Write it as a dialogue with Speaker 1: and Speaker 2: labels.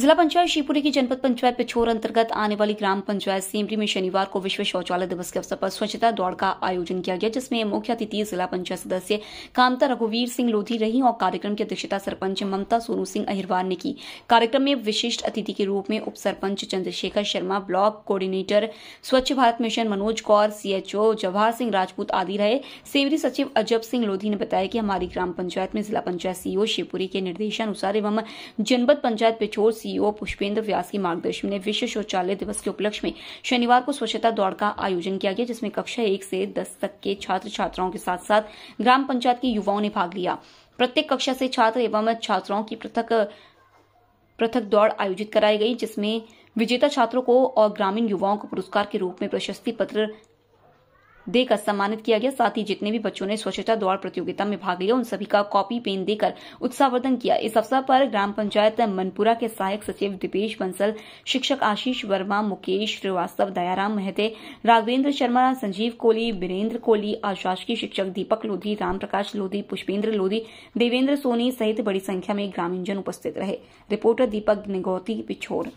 Speaker 1: जिला पंचायत शिवपुरी की जनपद पंचायत पिछोर अंतर्गत आने वाली ग्राम पंचायत सेमरी में शनिवार को विश्व शौचालय दिवस के अवसर पर स्वच्छता दौड़ का आयोजन किया गया जिसमें मुख्य अतिथि जिला पंचायत सदस्य कांता रघुवीर सिंह लोधी रही और कार्यक्रम की अध्यक्षता सरपंच ममता सोनू सिंह अहिरवार ने की कार्यक्रम में विशिष्ट अतिथि के रूप में उप sarpanch Chandrashekhar Sharma block coordinator Swachh Bharat mission Manoj Kaur CHO Jawahar Singh Rajput आदि रहे सेवरी सचिव अजब सिंह लोधी ने बताया कि हमारी ग्राम पंचायत में जिला पंचायत सीईओ e शिवपुरी के निर्देशानुसार एवं जनपद पंचायत पिछोर सीईओ पुष्पेंद्र व्यास के मार्गदर्शन में विश्व शौचालय दिवस के उपलक्ष्य में शनिवार को स्वच्छता दौड़ का आयोजन किया गया जिसमें कक्षा एक से दस तक के छात्र छात्राओं के साथ साथ ग्राम पंचायत के युवाओं ने भाग लिया प्रत्येक कक्षा से छात्र एवं छात्राओं की पृथक पृथक दौड़ आयोजित कराई गई जिसमें विजेता छात्रों को और ग्रामीण युवाओं को पुरस्कार के रूप में प्रशस्ति पत्र देकर सम्मानित किया गया साथ ही जितने भी बच्चों ने स्वच्छता दौड़ प्रतियोगिता में भाग लिया उन सभी का कॉपी पेन देकर उत्साहवर्धन किया इस अवसर पर ग्राम पंचायत मनपुरा के सहायक सचिव दीपेश बंसल शिक्षक आशीष वर्मा मुकेश श्रीवास्तव दयाराम मेहते राघवेंद्र शर्मा संजीव कोहली वीरेन्द्र कोहली अशासकीय शिक्षक दीपक लोधी राम प्रकाश लोधी पुष्पेन्द्र लोधी देवेंद्र सोनी सहित बड़ी संख्या में ग्रामीणजन उपस्थित रहे रिपोर्टर दीपक निगौती पिछोर